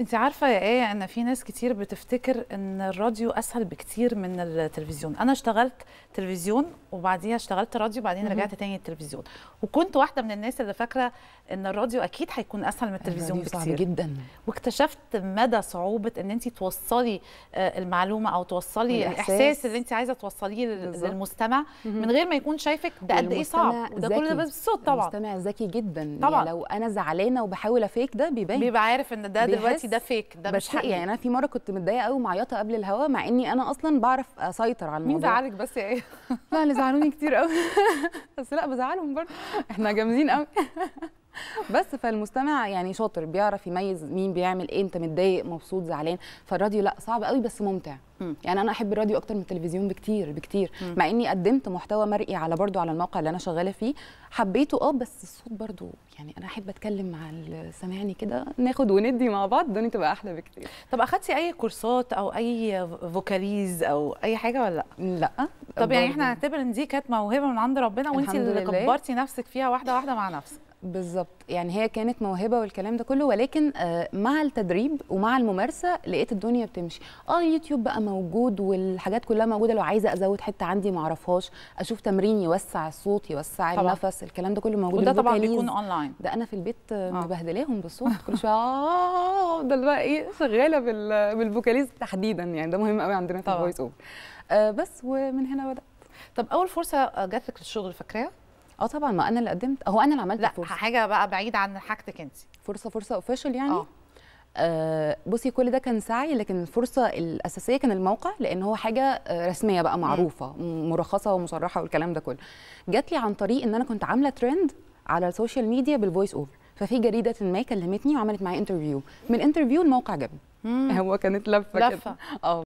انت عارفه يا ايه ان في ناس كتير بتفتكر ان الراديو اسهل بكتير من التلفزيون انا اشتغلت تلفزيون وبعديها اشتغلت راديو وبعدين رجعت تاني التلفزيون وكنت واحده من الناس اللي فاكره ان الراديو اكيد هيكون اسهل من التلفزيون بكتير صعب جدا واكتشفت مدى صعوبه ان انت توصلي آه، المعلومه او توصلي الإحساس, اللي انت عايزه توصليه للمستمع من غير ما يكون شايفك ده قد ايه صعب وده كل ده بس بالصوت طبعا المستمع ذكي جدا يعني طبعا يعني لو انا زعلانه وبحاول افيك ده بيبان بيبقى عارف ان ده دلوقتي ده فيك ده مش حقيقي يعني انا في مره كنت متضايقه قوي ومعيطه قبل الهوا مع اني انا اصلا بعرف اسيطر على الموضوع مين زعلك بس يا ايه لا اللي زعلوني كتير قوي بس لا بزعلهم برضه احنا جامدين قوي بس فالمستمع يعني شاطر بيعرف يميز مين بيعمل ايه انت متضايق مبسوط زعلان فالراديو لا صعب قوي بس ممتع يعني انا احب الراديو اكتر من التلفزيون بكتير بكتير مع اني قدمت محتوى مرئي على برضو على الموقع اللي انا شغاله فيه حبيته اه بس الصوت برضو يعني انا احب اتكلم مع اللي سامعني كده ناخد وندي مع بعض الدنيا تبقى احلى بكتير طب اخدتي اي كورسات او اي فوكاليز او اي حاجه ولا لا لا طب يعني احنا هنعتبر ان دي كانت موهبه من عند ربنا وانت اللي كبرتي نفسك فيها واحده واحده مع نفسك بالظبط يعني هي كانت موهبه والكلام ده كله ولكن آه، مع التدريب ومع الممارسه لقيت الدنيا بتمشي اه اليوتيوب بقى موجود والحاجات كلها موجوده لو عايزه ازود حته عندي ما اعرفهاش اشوف تمرين يوسع الصوت يوسع طبعا. النفس الكلام ده كله موجود وده طبعا بيكون اونلاين ده انا في البيت آه. مبهدلاهم بالصوت كل شويه اه ده بقى ايه شغاله بالفوكاليز تحديدا يعني ده مهم قوي عندنا في الفويس اوفر آه بس ومن هنا بدات طب اول فرصه آه، جات لك للشغل فاكراها اه طبعا ما انا اللي قدمت هو انا اللي عملت لا الفرصه حاجه بقى بعيد عن حاجتك انت فرصه فرصه اوفيشال يعني أوه. آه بصي كل ده كان سعي لكن الفرصه الاساسيه كان الموقع لان هو حاجه آه، رسميه بقى معروفه مرخصه ومصرحه والكلام ده كله جات لي عن طريق ان انا كنت عامله ترند على السوشيال ميديا بالفويس اوفر ففي جريده ما كلمتني وعملت معايا انترفيو من انترفيو الموقع جابني هو كانت لفه لفه اه